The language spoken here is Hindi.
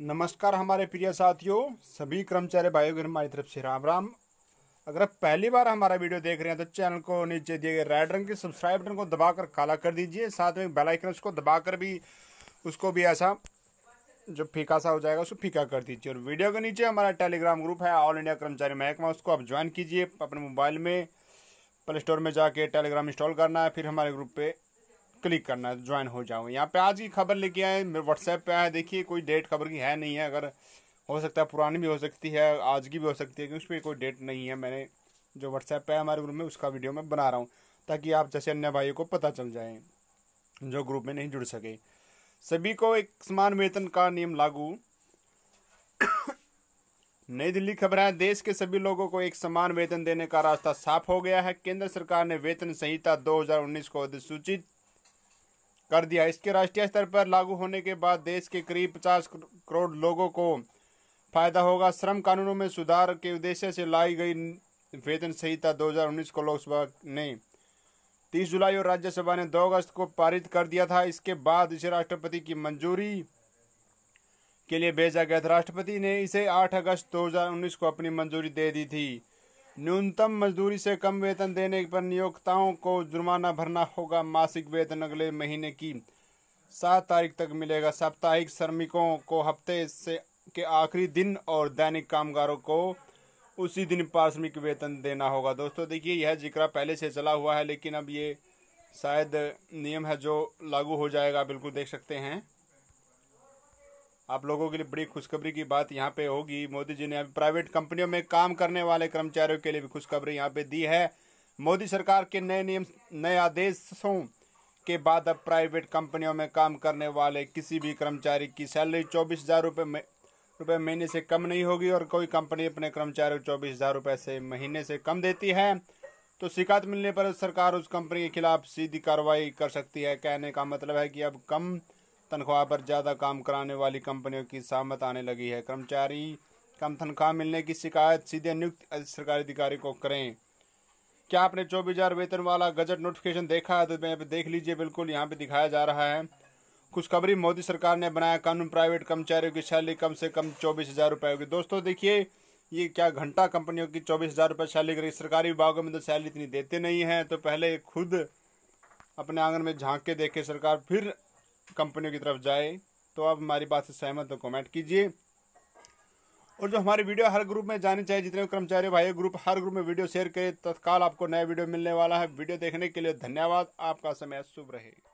नमस्कार हमारे प्रिय साथियों सभी कर्मचारी भाइयों की हमारी तरफ से राम राम अगर आप पहली बार हमारा वीडियो देख रहे हैं तो चैनल को नीचे दिए गए रेड रंग के सब्सक्राइब बटन को दबाकर काला कर दीजिए साथ में बेल आइकन उसको दबाकर भी उसको भी ऐसा जो फीका सा हो जाएगा उसको फीका कर दीजिए और वीडियो के नीचे हमारा टेलीग्राम ग्रुप है ऑल इंडिया कर्मचारी महकमा उसको आप ज्वाइन कीजिए अपने मोबाइल में प्ले स्टोर में जाके टेलीग्राम इंस्टॉल करना है फिर हमारे ग्रुप पर क्लिक करना है ज्वाइन हो जाओ यहाँ पे आज की खबर लेके आए व्हाट्सएप पे आया देखिए कोई डेट खबर की है नहीं है अगर हो सकता है पुरानी भी हो सकती है आज की भी हो सकती है क्योंकि उस पर कोई डेट नहीं है मैंने जो व्हाट्सएप पे है हमारे ग्रुप में उसका वीडियो मैं बना रहा हूँ ताकि आप जैसे अन्य भाइयों को पता चल जाए जो ग्रुप में नहीं जुड़ सके सभी को एक समान वेतन का नियम लागू नई दिल्ली खबर है देश के सभी लोगों को एक समान वेतन देने का रास्ता साफ हो गया है केंद्र सरकार ने वेतन संहिता 2019 को अधिसूचित कर दिया इसके राष्ट्रीय स्तर पर लागू होने के बाद देश के करीब पचास करोड़ लोगों को फायदा होगा श्रम कानूनों में सुधार के उद्देश्य से लाई गई वेतन संहिता 2019 को लोकसभा ने 30 जुलाई और राज्यसभा ने 2 अगस्त को पारित कर दिया था इसके बाद इसे राष्ट्रपति की मंजूरी के लिए भेजा गया था राष्ट्रपति ने इसे 8 अगस्त 2019 को अपनी मंजूरी दे दी थी न्यूनतम मजदूरी से कम वेतन देने पर नियोक्ताओं को जुर्माना भरना होगा मासिक वेतन अगले महीने की सात तारीख तक मिलेगा साप्ताहिक श्रमिकों को हफ्ते से के आखिरी दिन और दैनिक कामगारों को उसी दिन पारिश्रमिक वेतन देना होगा दोस्तों देखिए यह जिक्र पहले से चला हुआ है लेकिन अब ये शायद नियम है जो लागू हो जाएगा बिल्कुल देख सकते हैं आप लोगों के लिए बड़ी खुशखबरी की बात यहाँ पे होगी मोदी जी ने अभी प्राइवेट कंपनियों में काम करने वाले कर्मचारियों के लिए भी खुशखबरी यहाँ पे दी है मोदी सरकार के नए नियम नए आदेशों के बाद अब प्राइवेट कंपनियों में काम करने वाले किसी भी कर्मचारी की सैलरी चौबीस हज़ार रुपये रुपये महीने से कम नहीं होगी और कोई कंपनी अपने कर्मचारियों को चौबीस हज़ार रुपये से महीने से कम देती है तो शिकायत मिलने पर सरकार उस कंपनी के खिलाफ सीधी कार्रवाई कर सकती है कहने का मतलब है कि अब कम तनख्वाह पर ज़्यादा काम कराने वाली कंपनियों की सहमत आने लगी है कर्मचारी कम तनख्वाह मिलने की शिकायत सीधे नियुक्त सरकारी अधिकारी को करें क्या आपने चौबीस हज़ार वेतन वाला गजट नोटिफिकेशन देखा है तो यहाँ पे देख लीजिए बिल्कुल यहाँ पे दिखाया जा रहा है कुछ खबरी मोदी सरकार ने बनाया कानून प्राइवेट कर्मचारियों की सैलरी कम से कम चौबीस हज़ार रुपये होगी दोस्तों देखिए ये क्या घंटा कंपनियों की चौबीस हज़ार रुपये सैलरी करेगी सरकारी विभागों में तो सैलरी इतनी देते नहीं हैं तो पहले खुद अपने आंगन में झांक के देखे सरकार फिर कंपनियों की तरफ जाए तो आप हमारी बात से सहमत हो कमेंट कीजिए और जो हमारी वीडियो हर ग्रुप में जानी चाहिए जितने कर्मचारी भाई ग्रुप हर ग्रुप में वीडियो शेयर करें तत्काल आपको नया वीडियो मिलने वाला है वीडियो देखने के लिए धन्यवाद आपका समय शुभ रहे